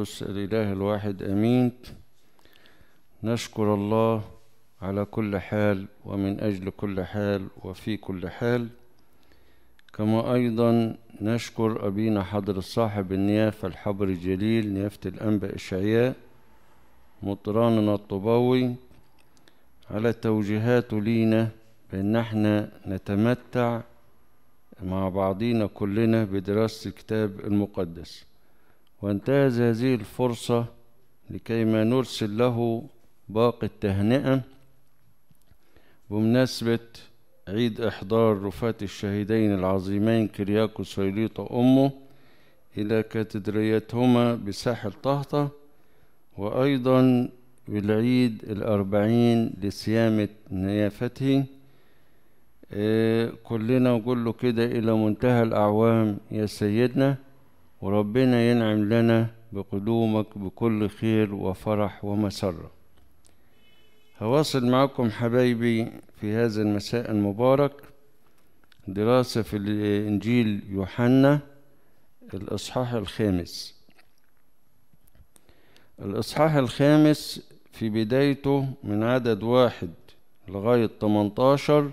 القدس الإله الواحد أمين نشكر الله على كل حال ومن أجل كل حال وفي كل حال كما أيضا نشكر أبينا حضرة صاحب النيافة الحبر الجليل نيافة الأنبا إشعياء مطراننا الطباوي على توجيهاته لينا بأن احنا نتمتع مع بعضينا كلنا بدراسة الكتاب المقدس وانتهز هذه الفرصة لكيما نرسل له باقي التهنئة بمناسبة عيد إحضار رفاة الشهيدين العظيمين كرياكوس ويليطة أمه إلى كاتدريتهما بساحل طهطة وأيضا بالعيد الأربعين لصيامة نيافته آه، كلنا له كده إلى منتهى الأعوام يا سيدنا وربنا ينعم لنا بقدومك بكل خير وفرح ومسرة هواصل معكم حبايبي في هذا المساء المبارك دراسة في الإنجيل يوحنا الإصحاح الخامس الإصحاح الخامس في بدايته من عدد واحد لغاية 18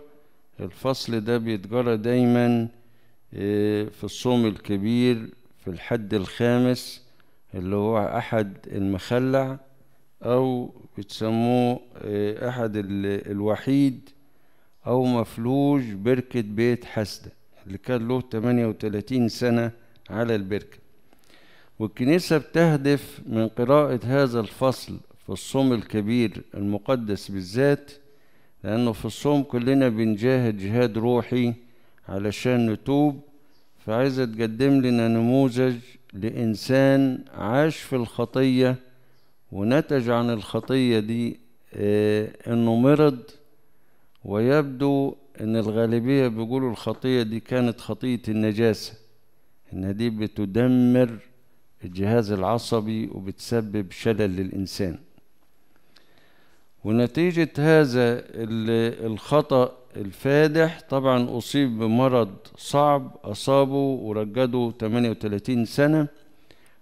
الفصل ده بيتجرى دايما آه، في الصوم الكبير في الحد الخامس اللي هو أحد المخلع أو بتسموه آه، أحد الوحيد أو مفلوج بركة بيت حسدة اللي كان له 38 سنة على البركة والكنيسة بتهدف من قراءة هذا الفصل في الصوم الكبير المقدس بالذات لأنه في الصوم كلنا بنجاهد جهاد روحي علشان نتوب فعايزة تقدم لنا نموذج لإنسان عاش في الخطية ونتج عن الخطية دي آه، إنه مرض ويبدو إن الغالبية بيقولوا الخطية دي كانت خطية النجاسة إن دي بتدمر الجهاز العصبي وبتسبب شلل للإنسان ونتيجة هذا الخطأ الفادح طبعا أصيب بمرض صعب أصابه ورجده 38 سنة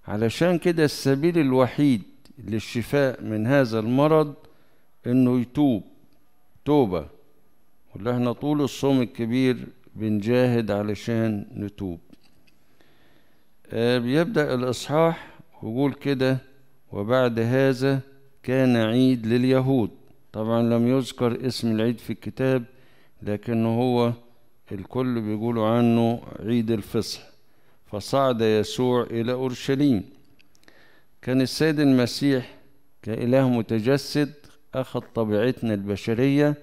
علشان كده السبيل الوحيد للشفاء من هذا المرض إنه يتوب توبة واللي احنا طول الصوم الكبير بنجاهد علشان نتوب آه بيبدأ الإصحاح ويقول كده وبعد هذا كان عيد لليهود طبعا لم يذكر اسم العيد في الكتاب لكن هو الكل بيقولوا عنه عيد الفصح فصعد يسوع إلى أورشليم كان السيد المسيح كإله متجسد أخذ طبيعتنا البشرية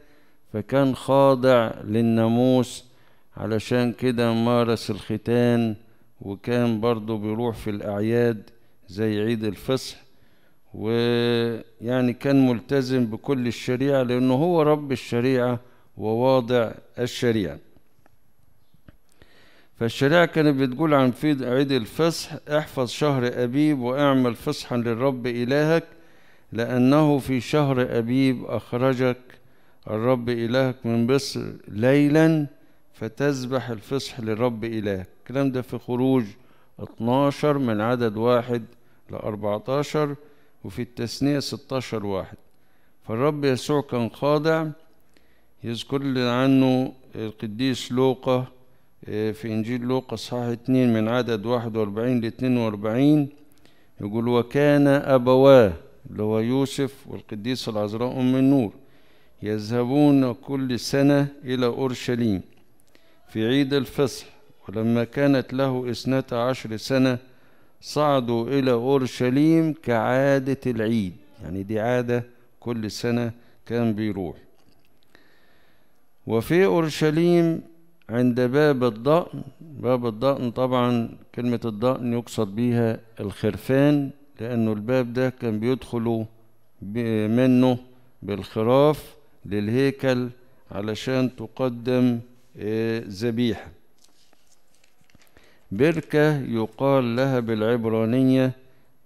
فكان خاضع للناموس علشان كده مارس الختان وكان برضه بيروح في الأعياد زي عيد الفصح ويعني كان ملتزم بكل الشريعة لأنه هو رب الشريعة وواضع الشريعة فالشريعة كانت بتقول عن في عيد الفصح احفظ شهر أبيب واعمل فصحا للرب إلهك لأنه في شهر أبيب أخرجك الرب إلهك من مصر ليلا فتذبح الفصح للرب إلهك الكلام ده في خروج 12 من عدد واحد ل 14 وفي التثنية 16 واحد فالرب يسوع كان خاضع يذكر لنا عنه القديس لوقا آه، في إنجيل لوقا صحاح اتنين من عدد واحد وأربعين لاتنين وأربعين يقول وكان أبواه اللي هو يوسف والقديسة العذراء أم النور يذهبون كل سنة إلى أورشليم في عيد الفصح ولما كانت له اثنتا عشر سنة صعدوا إلى أورشليم كعادة العيد يعني دي عادة كل سنة كان بيروح وفي أورشليم عند باب الضأن باب الضأن طبعا كلمة الضأن يقصد بيها الخرفان لأنه الباب ده كان بيدخلوا منه بالخراف للهيكل علشان تقدم آه، ذبيحة بركة يقال لها بالعبرانية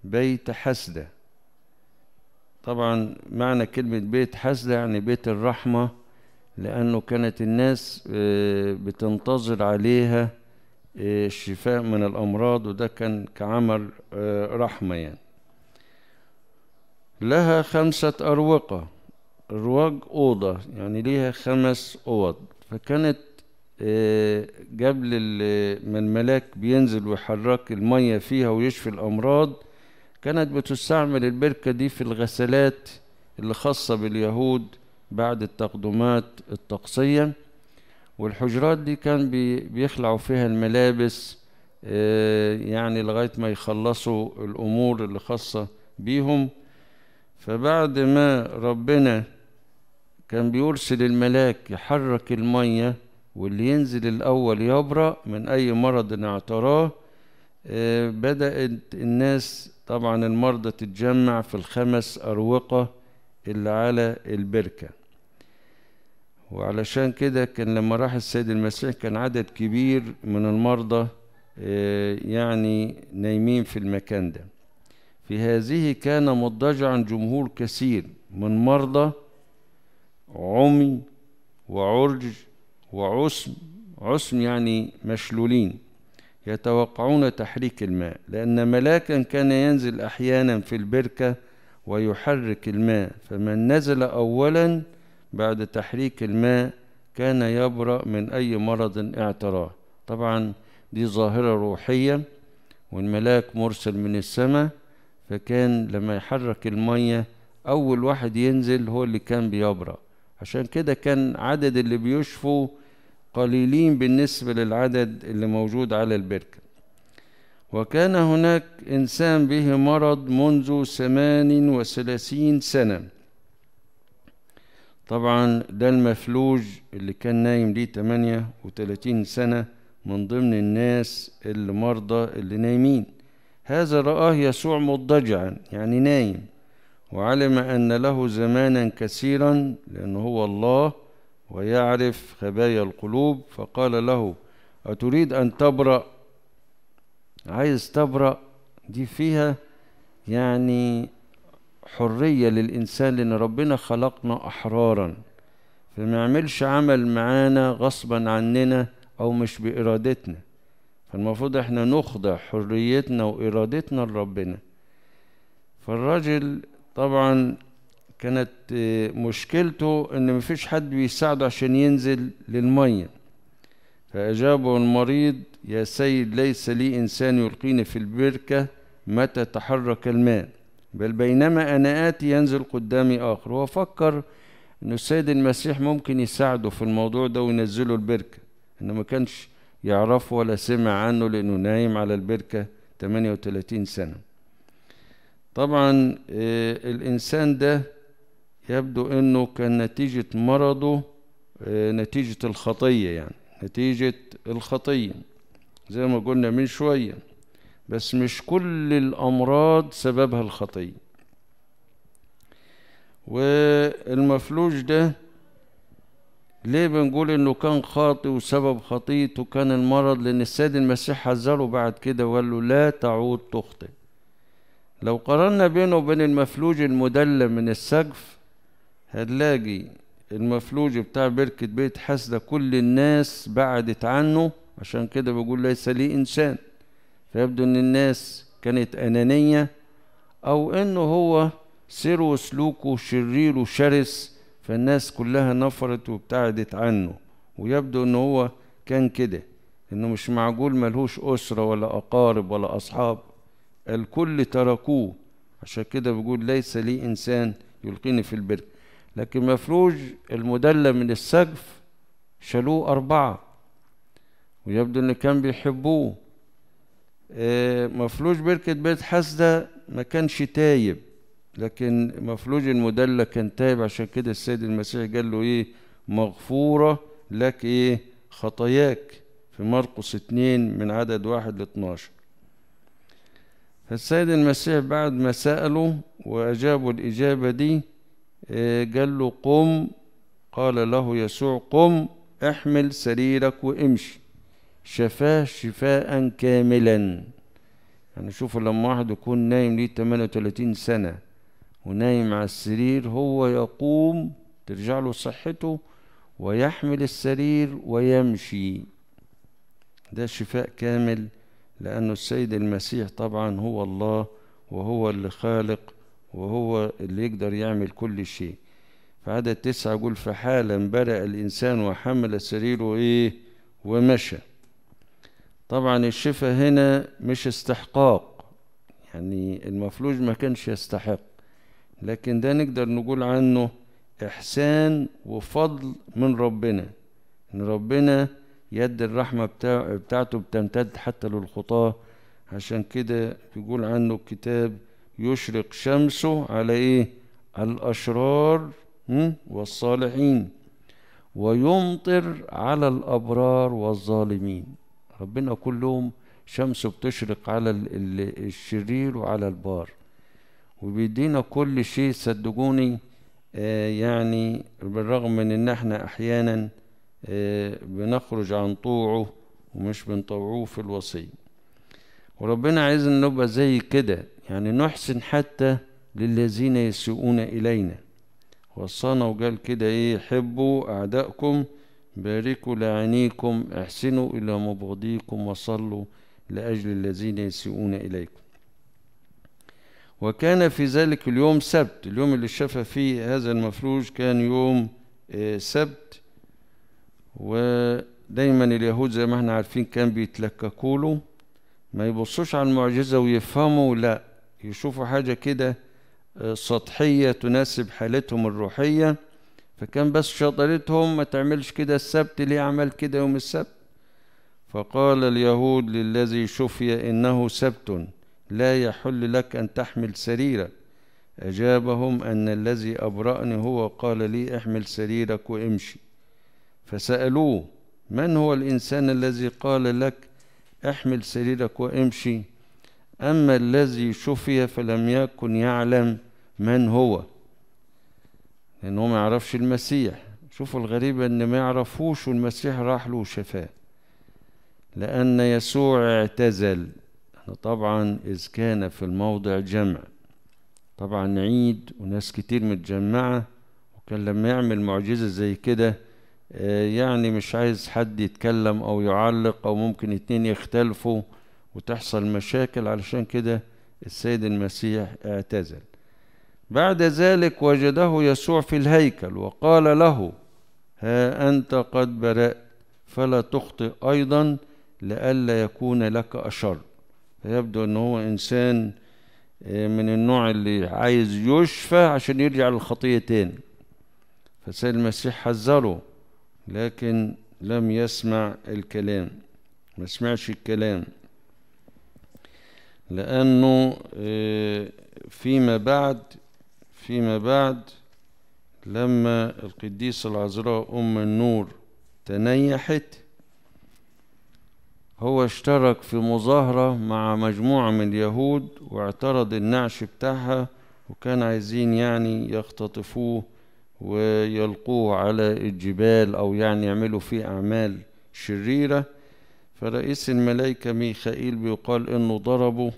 بيت حسدة طبعا معنى كلمة بيت حسدة يعني بيت الرحمة لأنه كانت الناس آه، بتنتظر عليها آه، الشفاء من الأمراض وده كان كعمل آه، رحمة يعني لها خمسة أروقة رواج أوضة يعني ليها خمس أوض فكانت قبل ما الملاك بينزل ويحرك المية فيها ويشفي الأمراض كانت بتستعمل البركة دي في الغسلات اللي خاصة باليهود بعد التقدمات الطقسية والحجرات دي كان بيخلعوا فيها الملابس آه، يعني لغاية ما يخلصوا الأمور اللي خاصة بيهم فبعد ما ربنا كان بيرسل الملاك يحرك المية واللي ينزل الأول يبرأ من أي مرض اعتراه آه، بدأت الناس طبعا المرضى تتجمع في الخمس أروقة اللي على البركة وعلشان كده كان لما راح السيد المسيح كان عدد كبير من المرضى آه، يعني نايمين في المكان ده في هذه كان مضجعا جمهور كثير من مرضى عمي وعرج وعسم عسم يعني مشلولين يتوقعون تحريك الماء لأن ملاكا كان ينزل أحيانا في البركة ويحرك الماء فمن نزل أولا بعد تحريك الماء كان يبرأ من أي مرض اعتراه طبعا دي ظاهرة روحية والملاك مرسل من السماء فكان لما يحرك المية أول واحد ينزل هو اللي كان بيبرأ عشان كده كان عدد اللي بيشفوا قليلين بالنسبة للعدد اللي موجود على البركة وكان هناك إنسان به مرض منذ ثمان وثلاثين سنة طبعا ده المفلوج اللي كان نايم ليه تمانية وتلاتين سنة من ضمن الناس اللي مرضى اللي نايمين هذا رآه يسوع مضجعا يعني نايم وعلم أن له زمانا كثيرا لأنه هو الله ويعرف خبايا القلوب فقال له أتريد أن تبرأ عايز تبرأ دي فيها يعني حرية للإنسان لأن ربنا خلقنا أحرارا فما يعملش عمل معانا غصبا عننا أو مش بإرادتنا فالمفروض احنا نخضع حريتنا وإرادتنا لربنا فالراجل طبعا كانت آه، مشكلته ان مفيش حد بيساعده عشان ينزل للمية فأجابه المريض يا سيد ليس لي إنسان يلقيني في البركة متى تحرك الماء بل بينما أنا آتي ينزل قدامي آخر هو فكر أن السيد المسيح ممكن يساعده في الموضوع ده وينزله البركة أنه ما كانش يعرفه ولا سمع عنه لأنه نايم على البركة 38 سنة طبعا آه، الإنسان ده يبدو أنه كان نتيجة مرضه آه، نتيجة الخطية يعني نتيجة الخطية زي ما قلنا من شوية بس مش كل الأمراض سببها الخطية والمفلوج ده ليه بنقول انه كان خاطئ وسبب خطيته كان المرض لان السيد المسيح حذره بعد كده وقال له لا تعود تخطئ لو قارنا بينه وبين المفلوج المدلى من السقف هنلاقي المفلوج بتاع بركة بيت حسدة كل الناس بعدت عنه عشان كده بيقول ليس لي إنسان فيبدو ان الناس كانت انانيه او انه هو سيره وسلوكه شرير وشرس فالناس كلها نفرت وابتعدت عنه ويبدو إنه هو كان كده انه مش معقول ملهوش اسره ولا اقارب ولا اصحاب الكل تركوه عشان كده بيقول ليس لي انسان يلقيني في البر لكن مفروج المدلى من السقف شالوه اربعه ويبدو ان كان بيحبوه آه، مفلوج بركة بيت حسدة ما كانش تايب لكن مفلوج المدلة كان تايب عشان كده السيد المسيح قال له ايه مغفورة لك ايه خطاياك في مرقس اتنين من عدد واحد لاتناشر فالسيد المسيح بعد ما سأله وأجابه الإجابة دي آه، قال له قم قال له يسوع قم احمل سريرك وامشي شفاه شفاء كاملا يعني شوفوا لما واحد يكون نايم ليه 38 سنة ونايم على السرير هو يقوم ترجع له صحته ويحمل السرير ويمشي ده شفاء كامل لأن السيد المسيح طبعا هو الله وهو اللي خالق وهو اللي يقدر يعمل كل شيء فعدد تسعة يقول فحالا برأ الإنسان وحمل سريره إيه ومشى طبعا الشفاء هنا مش استحقاق يعني المفلوج ما كانش يستحق لكن ده نقدر نقول عنه إحسان وفضل من ربنا إن ربنا يد الرحمة بتاعته بتمتد حتى للخطاة عشان كده بيقول عنه الكتاب يشرق شمسه على إيه الأشرار والصالحين ويمطر على الأبرار والظالمين ربنا كلهم شمس بتشرق على الشرير وعلى البار وبيدينا كل شيء صدقوني آه، يعني بالرغم من ان احنا احيانا آه، بنخرج عن طوعه ومش بنطوعوه في الوصية وربنا عايزنا نبقى زي كده يعني نحسن حتى للذين يسيئون إلينا وصانا وقال كده ايه حبوا أعدائكم باركوا لعينيكم احسنوا إلى مبغضيكم وصلوا لأجل الذين يسيئون إليكم وكان في ذلك اليوم سبت اليوم اللي شفى فيه هذا المفروج كان يوم آه، سبت ودايما اليهود زي ما احنا عارفين كان بيتلككوا له ما يبصوش على المعجزة ويفهموا لا يشوفوا حاجة كده آه، سطحية تناسب حالتهم الروحية فكان بس شطارتهم ما تعملش كده السبت ليه عمل كده يوم السبت فقال اليهود للذي شفي إنه سبت لا يحل لك أن تحمل سريرك أجابهم أن الذي أبرأني هو قال لي احمل سريرك وامشي فسألوه من هو الإنسان الذي قال لك احمل سريرك وامشي أما الذي شفي فلم يكن يعلم من هو لأن هو ما يعرفش المسيح شوفوا الغريب إن ما يعرفوش والمسيح راح له وشفاه لأن يسوع اعتزل طبعا إذ كان في الموضع جمع طبعا عيد وناس كتير متجمعة وكان لما يعمل معجزة زي كده آه، يعني مش عايز حد يتكلم أو يعلق أو ممكن اتنين يختلفوا وتحصل مشاكل علشان كده السيد المسيح اعتزل بعد ذلك وجده يسوع في الهيكل وقال له ها أنت قد برأت فلا تخطئ أيضا لئلا يكون لك أشر فيبدو أن هو إنسان آه، من النوع اللي عايز يشفى عشان يرجع للخطية تاني فسيد المسيح حذره لكن لم يسمع الكلام ما سمعش الكلام لأنه آه، فيما بعد فيما بعد لما القديسة العذراء أم النور تنيحت هو اشترك في مظاهرة مع مجموعة من اليهود واعترض النعش بتاعها وكان عايزين يعني يختطفوه ويلقوه على الجبال أو يعني يعملوا فيه أعمال شريرة فرئيس الملائكة ميخائيل بيقال إنه ضربه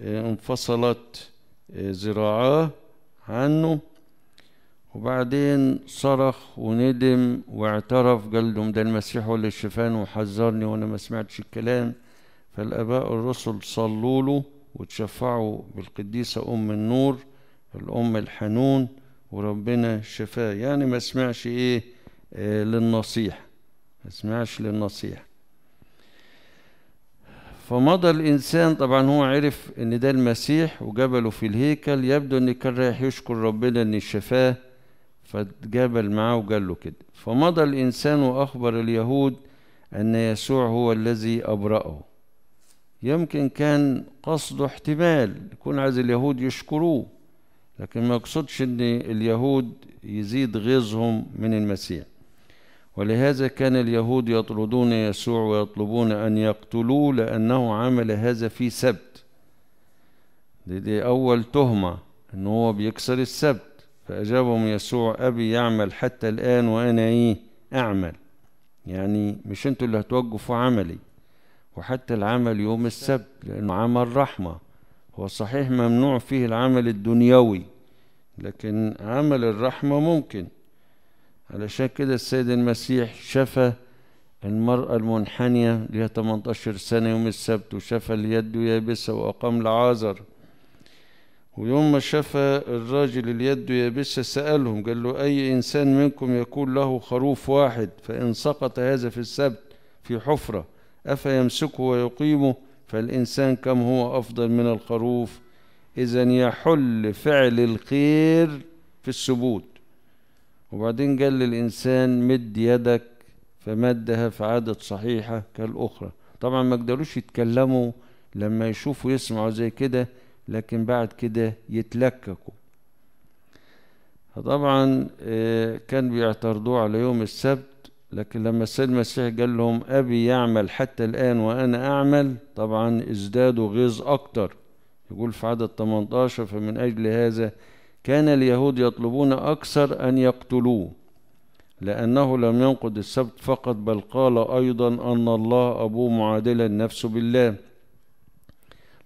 آه، انفصلت آه، ذراعاه عنه وبعدين صرخ وندم واعترف قال لهم ده المسيح هو اللي شفاني وحذرني وانا ما سمعتش الكلام فالاباء الرسل صلوا له وتشفعوا بالقديسه ام النور الام الحنون وربنا شفاه يعني ما سمعش ايه آه للنصيحه ما سمعش للنصيحه فمضى الإنسان طبعا هو عرف إن ده المسيح وجبله في الهيكل يبدو إن كان رايح يشكر ربنا إن شفاه فتجابل معاه وقال له كده فمضى الإنسان وأخبر اليهود أن يسوع هو الذي أبرأه يمكن كان قصده احتمال يكون عايز اليهود يشكروه لكن ما يقصدش ان اليهود يزيد غيظهم من المسيح ولهذا كان اليهود يطردون يسوع ويطلبون أن يقتلوه لأنه عمل هذا في سبت دي, دي أول تهمة أن هو بيكسر السبت فأجابهم يسوع أبي يعمل حتى الآن وأنا إيه أعمل يعني مش أنتوا اللي هتوقفوا عملي وحتى العمل يوم السبت لأنه عمل رحمة هو صحيح ممنوع فيه العمل الدنيوي لكن عمل الرحمة ممكن علشان كده السيد المسيح شفى المرأة المنحنية اللي هي 18 سنة يوم السبت وشفى اليد يابسة وأقام لعازر ويوم ما شفى الراجل اليد يابسة سألهم قال له أي إنسان منكم يكون له خروف واحد فإن سقط هذا في السبت في حفرة أفيمسكه ويقيمه فالإنسان كم هو أفضل من الخروف إذا يحل فعل الخير في السبوت وبعدين قال للإنسان مد يدك فمدها في عادة صحيحة كالأخرى طبعا ما قدروش يتكلموا لما يشوفوا يسمعوا زي كده لكن بعد كده يتلككوا طبعا آه، كان بيعترضوه على يوم السبت لكن لما السيد المسيح قال لهم أبي يعمل حتى الآن وأنا أعمل طبعا ازدادوا غيظ أكتر يقول في عدد 18 فمن أجل هذا كان اليهود يطلبون أكثر أن يقتلوه لأنه لم ينقض السبت فقط بل قال أيضا أن الله أبوه معادلا النفس بالله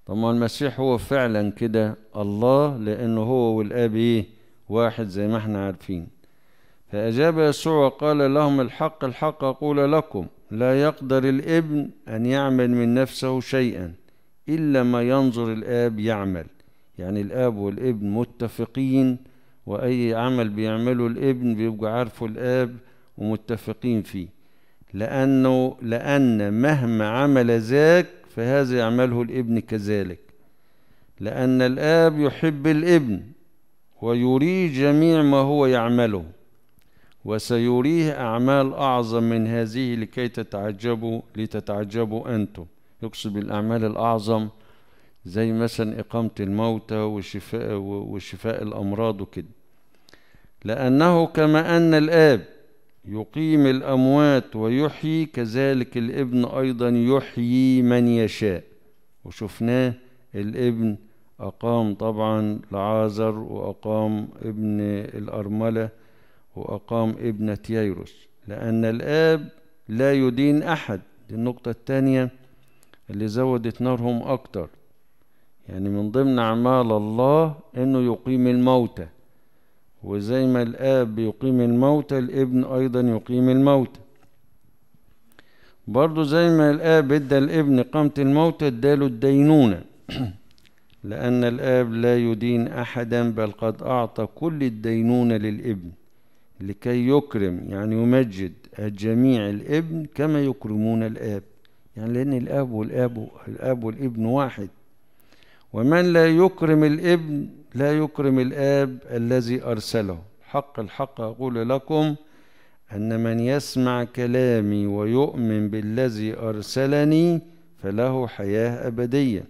طبعا المسيح هو فعلا كده الله لأنه هو والآب إيه واحد زي ما احنا عارفين فأجاب يسوع وقال لهم الحق الحق أقول لكم لا يقدر الابن أن يعمل من نفسه شيئا إلا ما ينظر الآب يعمل يعني الاب والابن متفقين واي عمل بيعمله الابن بيبقى عارفه الاب ومتفقين فيه لانه لان مهما عمل ذاك فهذا يعمله الابن كذلك لان الاب يحب الابن ويريه جميع ما هو يعمله وسيريه أعمال أعظم من هذه لكي تتعجبوا لتتعجبوا أنتم يقصد بالأعمال الأعظم زي مثلا إقامة الموتى وشفاء, وشفاء الأمراض وكده لأنه كما أن الآب يقيم الأموات ويحيي كذلك الابن أيضا يحيي من يشاء وشفناه الابن أقام طبعا لعازر وأقام ابن الأرملة وأقام ابنة ييروس لأن الآب لا يدين أحد دي النقطة التانية اللي زودت نارهم أكتر يعني من ضمن أعمال الله إنه يقيم الموتى وزي ما الآب يقيم الموتى الابن أيضا يقيم الموتى برضو زي ما الآب ادى الابن قامة الموتى اداله الدينونة لأن الآب لا يدين أحدا بل قد أعطى كل الدينونة للابن لكي يكرم يعني يمجد الجميع الابن كما يكرمون الآب يعني لأن الآب والآب الآب والابن واحد ومن لا يكرم الابن لا يكرم الاب الذي ارسله حق الحق اقول لكم ان من يسمع كلامي ويؤمن بالذي ارسلني فله حياه ابديه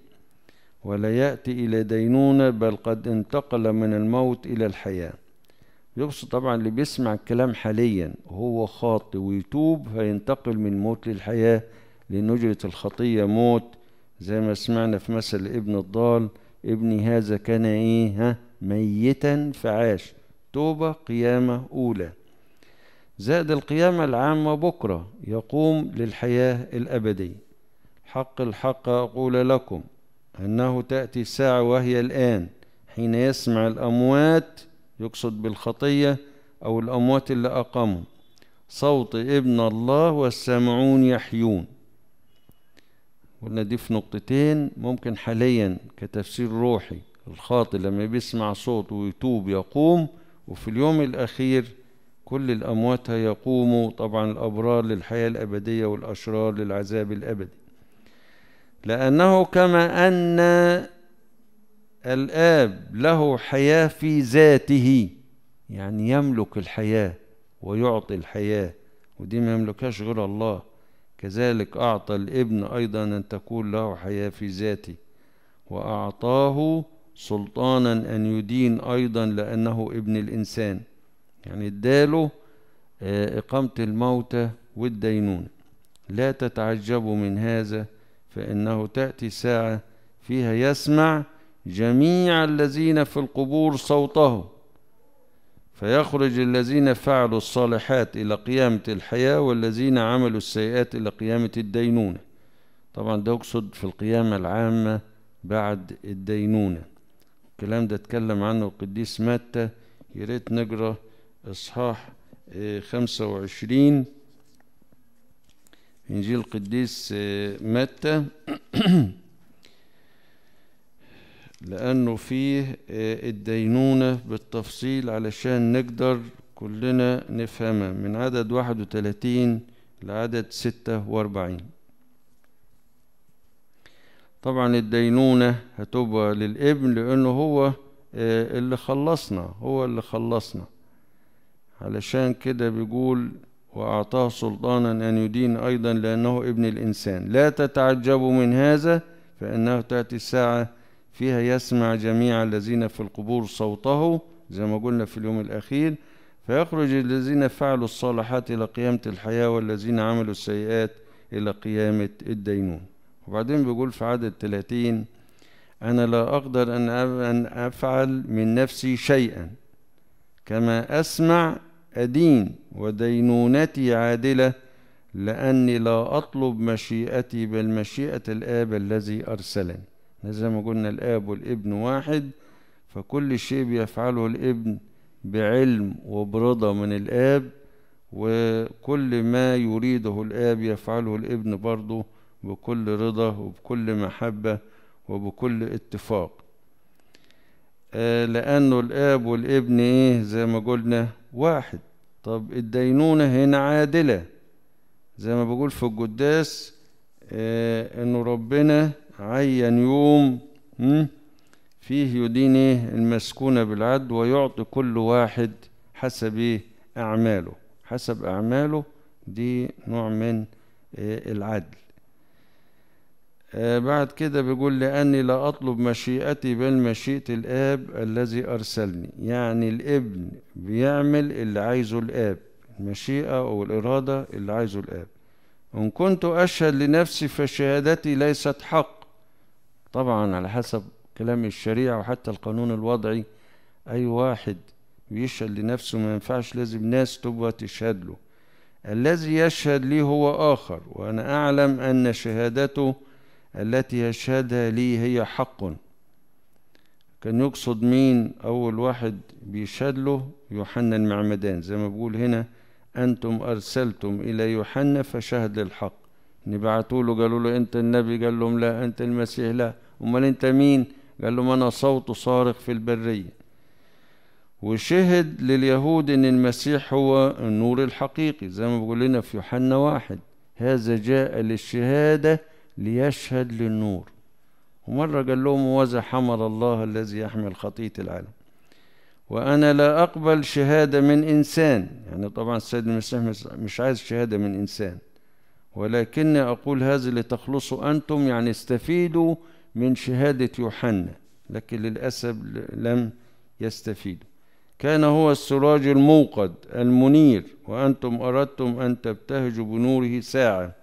ولا ياتي الى دينونه بل قد انتقل من الموت الى الحياه يقصد طبعا اللي بيسمع الكلام حاليا وهو خاطئ ويتوب فينتقل من الموت للحياه لان الخطيه موت زي ما سمعنا في مثل ابن الضال ابني هذا كان ايه ها ميتا فعاش توبة قيامة أولى زائد القيامة العامة بكرة يقوم للحياة الأبدية حق الحق أقول لكم أنه تأتي الساعة وهي الآن حين يسمع الأموات يقصد بالخطية أو الأموات اللي أقاموا صوت ابن الله والسامعون يحيون قلنا دي في نقطتين ممكن حاليا كتفسير روحي الخاطئ لما بيسمع صوت ويتوب يقوم وفي اليوم الأخير كل الأموات يقوموا طبعا الأبرار للحياة الأبدية والأشرار للعذاب الأبدي لأنه كما أن الآب له حياة في ذاته يعني يملك الحياة ويعطي الحياة ودي ما يملكهاش غير الله كذلك أعطى الابن أيضا أن تكون له حياة في ذاته وأعطاه سلطانا أن يدين أيضا لأنه ابن الإنسان يعني اداله آه، إقامة الموتى والدينونة لا تتعجبوا من هذا فإنه تأتي ساعة فيها يسمع جميع الذين في القبور صوته فيخرج الذين فعلوا الصالحات إلى قيامة الحياة والذين عملوا السيئات إلى قيامة الدينونة طبعا ده يقصد في القيامة العامة بعد الدينونة الكلام ده اتكلم عنه القديس ماتة يا ريت نقرا إصحاح آه، خمسة وعشرين إنجيل القديس ماتة لأنه فيه آه، الدينونة بالتفصيل علشان نقدر كلنا نفهمها من عدد واحد وتلاتين لعدد ستة وأربعين طبعا الدينونة هتبقى للابن لأنه هو آه، اللي خلصنا هو اللي خلصنا علشان كده بيقول وأعطاه سلطانا أن يدين أيضا لأنه ابن الإنسان لا تتعجبوا من هذا فإنه تأتي الساعة فيها يسمع جميع الذين في القبور صوته زي ما قلنا في اليوم الأخير فيخرج الذين فعلوا الصالحات إلى قيامة الحياة والذين عملوا السيئات إلى قيامة الدينون وبعدين بيقول في عدد 30 أنا لا أقدر أن أفعل من نفسي شيئا كما أسمع أدين ودينونتي عادلة لأني لا أطلب مشيئتي بل مشيئة الآب الذي أرسلني زي ما قلنا الاب والابن واحد فكل شيء بيفعله الابن بعلم وبرضا من الاب وكل ما يريده الاب يفعله الابن برضه بكل رضا وبكل محبه وبكل اتفاق آه، لأنه الآب والابن إيه زي ما قلنا واحد طب الدينونة هنا عادلة زي ما بقول في القداس آه، إنه ربنا عين يوم فيه يدين المسكونة بالعدل ويعطي كل واحد حسب أعماله حسب أعماله دي نوع من آه، العدل آه، بعد كده بيقول لأني لا أطلب مشيئتي بل مشيئة الآب الذي أرسلني يعني الابن بيعمل اللي عايزه الآب المشيئة أو الإرادة اللي عايزه الآب إن كنت أشهد لنفسي فشهادتي ليست حق طبعا على حسب كلام الشريعة وحتى القانون الوضعي أي واحد بيشهد لنفسه ما ينفعش لازم ناس تبقى تشهد له الذي يشهد لي هو آخر وأنا أعلم أن شهادته التي يشهدها لي هي حق كان يقصد مين أول واحد بيشهد له يوحنا المعمدان زي ما بقول هنا أنتم أرسلتم إلى يوحنا فشهد للحق نبعتوا له قالوا له انت النبي قال لهم لا انت المسيح لا امال انت مين قال لهم انا صوت صارخ في البريه وشهد لليهود ان المسيح هو النور الحقيقي زي ما بيقول لنا في يوحنا واحد هذا جاء للشهاده ليشهد للنور ومره قال لهم وذا حمل الله الذي يحمل خطيه العالم وانا لا اقبل شهاده من انسان يعني طبعا السيد المسيح مش عايز شهاده من انسان ولكني أقول هذا لتخلصوا أنتم يعني استفيدوا من شهادة يوحنا لكن للأسف لم يستفيدوا كان هو السراج الموقد المنير وأنتم أردتم أن تبتهجوا بنوره ساعة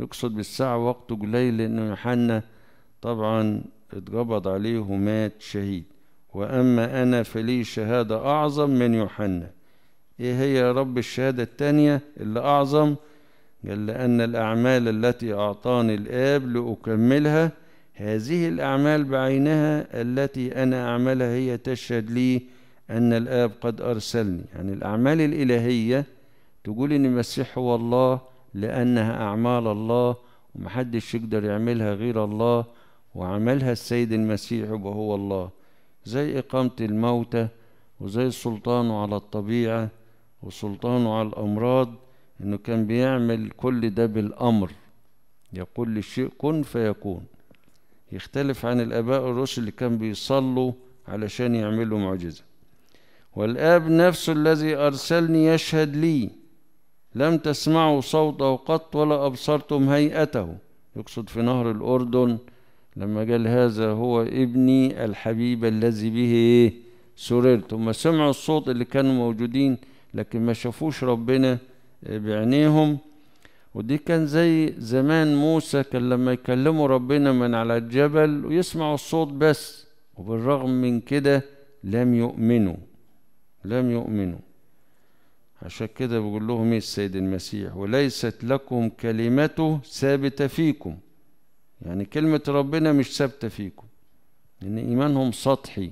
يقصد بالساعة وقت جليل لأن يوحنا طبعا اتقبض عليه ومات شهيد وأما أنا فلي شهادة أعظم من يوحنا إيه هي يا رب الشهادة التانية اللي أعظم؟ قال لأن الأعمال التي أعطاني الآب لأكملها هذه الأعمال بعينها التي أنا أعملها هي تشهد لي أن الآب قد أرسلني يعني الأعمال الإلهية تقول إن المسيح هو الله لأنها أعمال الله ومحدش يقدر يعملها غير الله وعملها السيد المسيح وهو الله زي إقامة الموتى وزي سلطانه على الطبيعة وسلطانه على الأمراض انه كان بيعمل كل ده بالامر يقول للشيء كن فيكون يختلف عن الاباء الرسل اللي كان بيصلوا علشان يعملوا معجزه والاب نفسه الذي ارسلني يشهد لي لم تسمعوا صوته قط ولا ابصرتم هيئته يقصد في نهر الاردن لما قال هذا هو ابني الحبيب الذي به سررت ثم سمعوا الصوت اللي كانوا موجودين لكن ما شافوش ربنا بعينيهم ودي كان زي زمان موسى كان لما يكلموا ربنا من على الجبل ويسمعوا الصوت بس وبالرغم من كده لم يؤمنوا لم يؤمنوا عشان كده بيقول لهم ايه السيد المسيح وليست لكم كلمته ثابتة فيكم يعني كلمة ربنا مش ثابتة فيكم لأن إيمانهم سطحي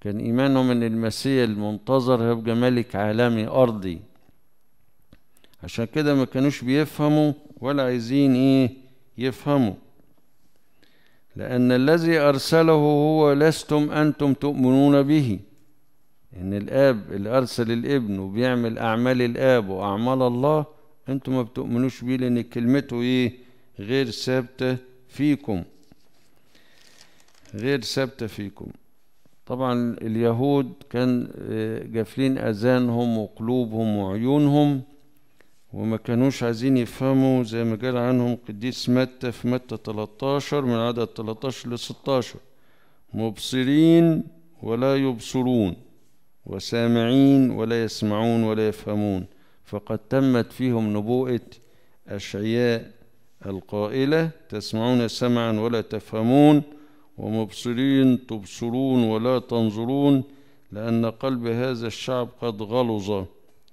كان إيمانهم إن المسيح المنتظر هيبقى ملك عالمي أرضي عشان كده ما كانوش بيفهموا ولا عايزين ايه يفهموا لأن الذي أرسله هو لستم أنتم تؤمنون به إن الآب اللي أرسل الابن وبيعمل أعمال الآب وأعمال الله أنتم ما بتؤمنوش بيه لأن كلمته إيه غير ثابتة فيكم غير ثابتة فيكم طبعا اليهود كان جافلين آه، أذانهم وقلوبهم وعيونهم وما كانوش عايزين يفهموا زي ما قال عنهم قديس متى في متى 13 من عدد 13 ل 16 مبصرين ولا يبصرون وسامعين ولا يسمعون ولا يفهمون فقد تمت فيهم نبوءة أشعياء القائلة تسمعون سمعا ولا تفهمون ومبصرين تبصرون ولا تنظرون لأن قلب هذا الشعب قد غلظ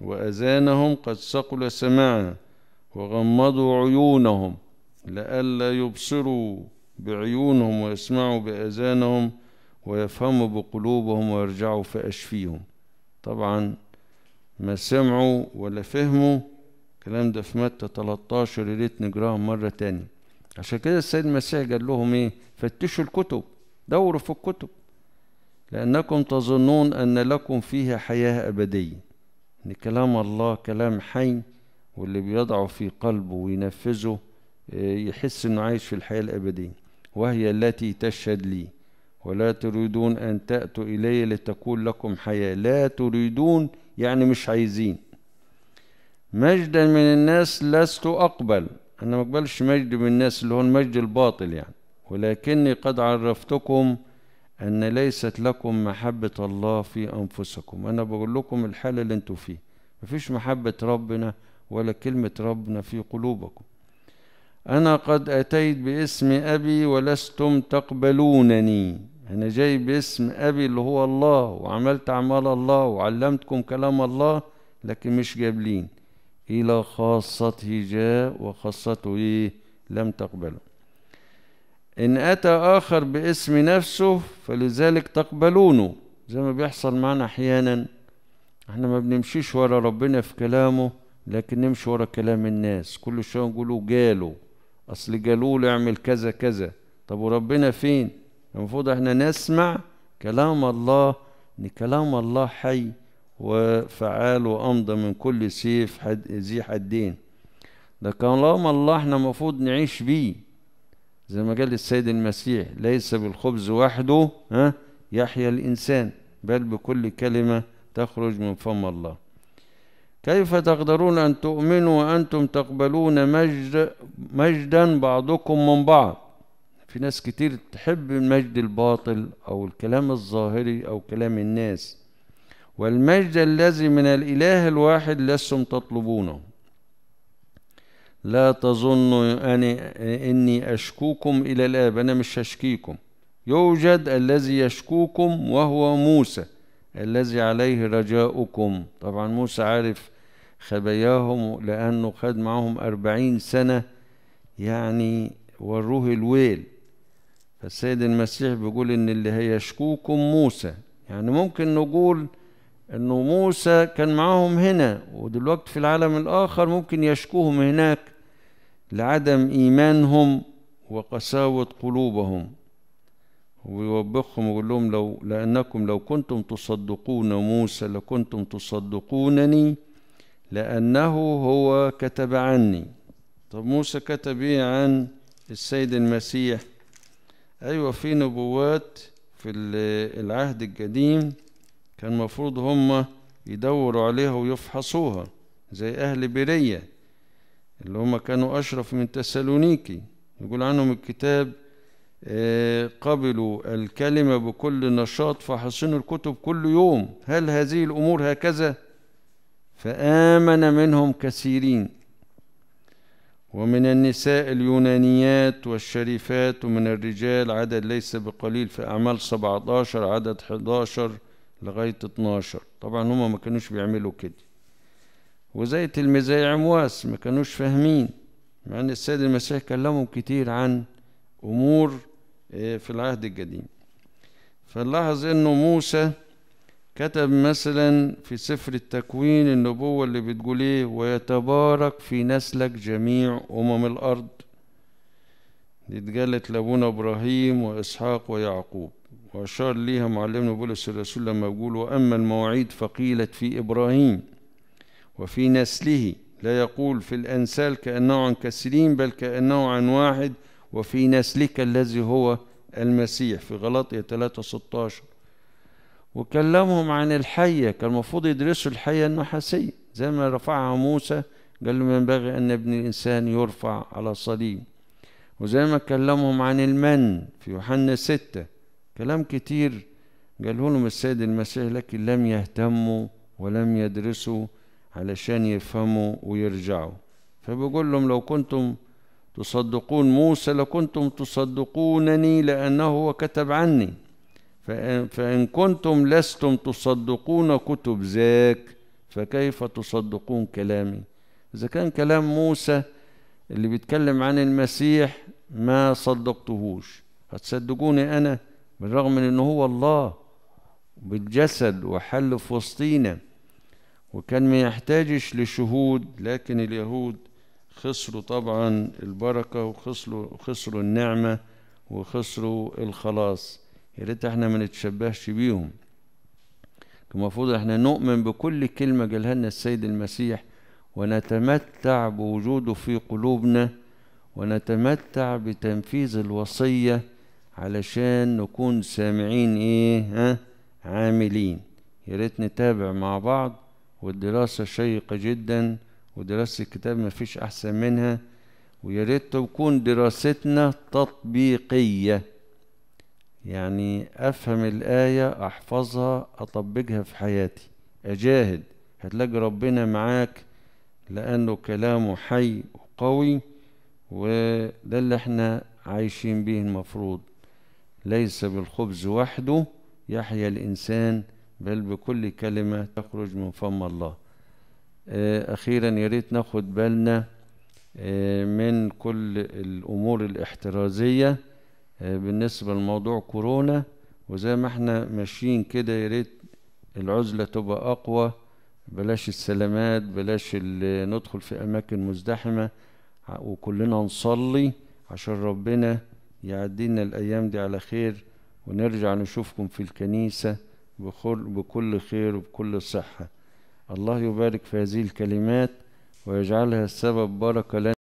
وأذانهم قد ثقل سماعا وغمضوا عيونهم لئلا يبصروا بعيونهم ويسمعوا بأذانهم ويفهموا بقلوبهم ويرجعوا فأشفيهم طبعا ما سمعوا ولا فهموا الكلام ده في متى 13 يا ريت نجراها مرة تاني عشان كده السيد المسيح قال لهم ايه فتشوا الكتب دوروا في الكتب لأنكم تظنون أن لكم فيها حياة أبدية ان كلام الله كلام حي واللي بيضعه في قلبه وينفذه آه، يحس انه عايش في الحياه الابديه وهي التي تشهد لي ولا تريدون ان تاتوا الي لتكون لكم حياه لا تريدون يعني مش عايزين مجدا من الناس لست اقبل انا ما اقبلش مجد من الناس اللي هو المجد الباطل يعني ولكني قد عرفتكم أن ليست لكم محبة الله في أنفسكم أنا بقول لكم الحالة اللي انتوا فيه مفيش محبة ربنا ولا كلمة ربنا في قلوبكم أنا قد أتيت باسم أبي ولستم تقبلونني أنا جاي باسم أبي اللي هو الله وعملت أعمال الله وعلمتكم كلام الله لكن مش جابلين إلى خاصته جاء وخاصته إيه لم تقبله إن أتى آخر باسم نفسه فلذلك تقبلونه زي ما بيحصل معنا أحيانا احنا ما بنمشيش ورا ربنا في كلامه لكن نمشي ورا كلام الناس كل شوية نقولوا جاله أصل جالول اعمل كذا كذا طب وربنا فين المفروض احنا نسمع كلام الله إن كلام الله حي وفعال وأمضى من كل سيف حد ذي حدين ده كلام الله احنا المفروض نعيش بيه زي ما قال السيد المسيح ليس بالخبز وحده ها يحيا الإنسان بل بكل كلمة تخرج من فم الله كيف تقدرون أن تؤمنوا وأنتم تقبلون مجد مجدا بعضكم من بعض في ناس كتير تحب المجد الباطل أو الكلام الظاهري أو كلام الناس والمجد الذي من الإله الواحد لستم تطلبونه لا تظنوا أني, إني أشكوكم إلى الآب أنا مش هشكيكم يوجد الذي يشكوكم وهو موسى الذي عليه رجاؤكم طبعا موسى عارف خباياهم لأنه خد معهم أربعين سنة يعني وروه الويل فالسيد المسيح بيقول إن اللي هيشكوكم موسى يعني ممكن نقول إنه موسى كان معاهم هنا ودلوقتي في العالم الآخر ممكن يشكوهم هناك لعدم إيمانهم وقساوة قلوبهم ويوبخهم ويقول لهم لو لأنكم لو كنتم تصدقون موسى لكنتم تصدقونني لأنه هو كتب عني طب موسى كتب إيه عن السيد المسيح أيوة في نبوات في العهد القديم كان المفروض هم يدوروا عليها ويفحصوها زي أهل بريه اللي هم كانوا أشرف من تسالونيكي يقول عنهم الكتاب آه، قبلوا الكلمة بكل نشاط فحصنوا الكتب كل يوم هل هذه الأمور هكذا فآمن منهم كثيرين ومن النساء اليونانيات والشريفات ومن الرجال عدد ليس بقليل في أعمال 17 عدد 11 لغاية 12 طبعا هم ما كانوش بيعملوا كده وزي تلميذي عمواس ما كانوش فاهمين مع ان السيد المسيح كلمهم كتير عن امور آه، في العهد القديم فنلاحظ انه موسى كتب مثلا في سفر التكوين النبوة اللي بتقول ايه ويتبارك في نسلك جميع أمم الأرض دي اتقالت لأبونا إبراهيم وإسحاق ويعقوب وأشار ليها معلمنا بولس الرسول لما يقول وأما المواعيد فقيلت في إبراهيم وفي نسله لا يقول في الأنسال كأنه عن كثيرين بل كأنه عن واحد وفي نسلك الذي هو المسيح في غلطيه 3 16 وكلمهم عن الحية كان المفروض يدرسوا الحية النحاسية زي ما رفعها موسى قال له ينبغي أن ابن الإنسان يرفع على صليب وزي ما كلمهم عن المن في يوحنا ستة كلام كتير قاله لهم السيد المسيح لكن لم يهتموا ولم يدرسوا علشان يفهموا ويرجعوا فبقول لهم لو كنتم تصدقون موسى لكنتم تصدقونني لأنه هو كتب عني فإن كنتم لستم تصدقون كتب ذاك فكيف تصدقون كلامي إذا كان كلام موسى اللي بيتكلم عن المسيح ما صدقتهوش هتصدقوني أنا بالرغم من أنه هو الله بالجسد وحل في وسطينا وكان ما يحتاجش لشهود لكن اليهود خسروا طبعا البركة وخسروا خسروا النعمة وخسروا الخلاص يا ريت احنا ما نتشبهش بيهم المفروض احنا نؤمن بكل كلمة قالها لنا السيد المسيح ونتمتع بوجوده في قلوبنا ونتمتع بتنفيذ الوصية علشان نكون سامعين ايه ها عاملين يا ريت نتابع مع بعض والدراسة شيقة جدا ودراسة الكتاب مفيش أحسن منها ويا ريت تكون دراستنا تطبيقية يعني أفهم الآية أحفظها أطبقها في حياتي أجاهد هتلاقي ربنا معاك لأنه كلامه حي وقوي وده اللي احنا عايشين به المفروض ليس بالخبز وحده يحيا الإنسان بل بكل كلمة تخرج من فم الله آه، أخيرا يا ريت ناخد بالنا آه، من كل الأمور الاحترازية آه، بالنسبة لموضوع كورونا وزي ما احنا ماشيين كده يا ريت العزلة تبقى أقوى بلاش السلامات بلاش ندخل في أماكن مزدحمة وكلنا نصلي عشان ربنا يعدينا الأيام دي على خير ونرجع نشوفكم في الكنيسة بكل خير وبكل صحة الله يبارك في هذه الكلمات ويجعلها سبب بركة لنا